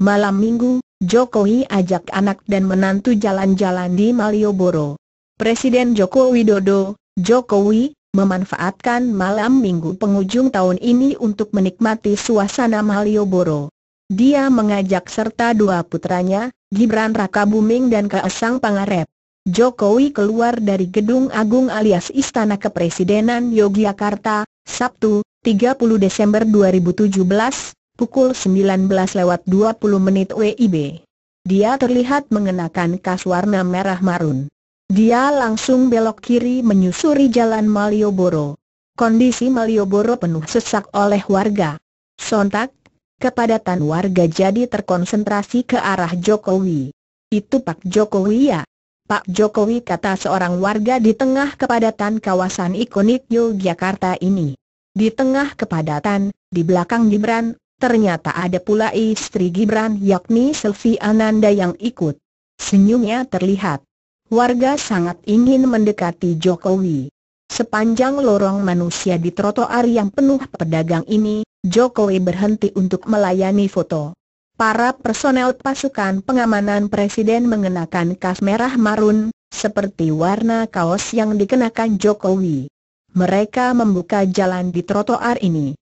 Malam minggu, Jokowi ajak anak dan menantu jalan-jalan di Malioboro. Presiden Joko Widodo, Jokowi, memanfaatkan malam minggu penghujung tahun ini untuk menikmati suasana Malioboro. Dia mengajak serta dua putranya, Gibran Rakabuming dan Kaesang Pangarep. Jokowi keluar dari Gedung Agung alias Istana Kepresidenan Yogyakarta, Sabtu, 30 Desember 2017, pukul 19 lewat 20 menit WIB. Dia terlihat mengenakan kas warna merah marun. Dia langsung belok kiri menyusuri jalan Malioboro. Kondisi Malioboro penuh sesak oleh warga. Sontak, kepadatan warga jadi terkonsentrasi ke arah Jokowi. Itu Pak Jokowi ya? Pak Jokowi kata seorang warga di tengah kepadatan kawasan ikonik Yogyakarta ini. Di tengah kepadatan, di belakang Gibran, Ternyata ada pula istri Gibran yakni Selvi Ananda yang ikut. Senyumnya terlihat. Warga sangat ingin mendekati Jokowi. Sepanjang lorong manusia di trotoar yang penuh pedagang ini, Jokowi berhenti untuk melayani foto. Para personel pasukan pengamanan presiden mengenakan kas merah marun, seperti warna kaos yang dikenakan Jokowi. Mereka membuka jalan di trotoar ini.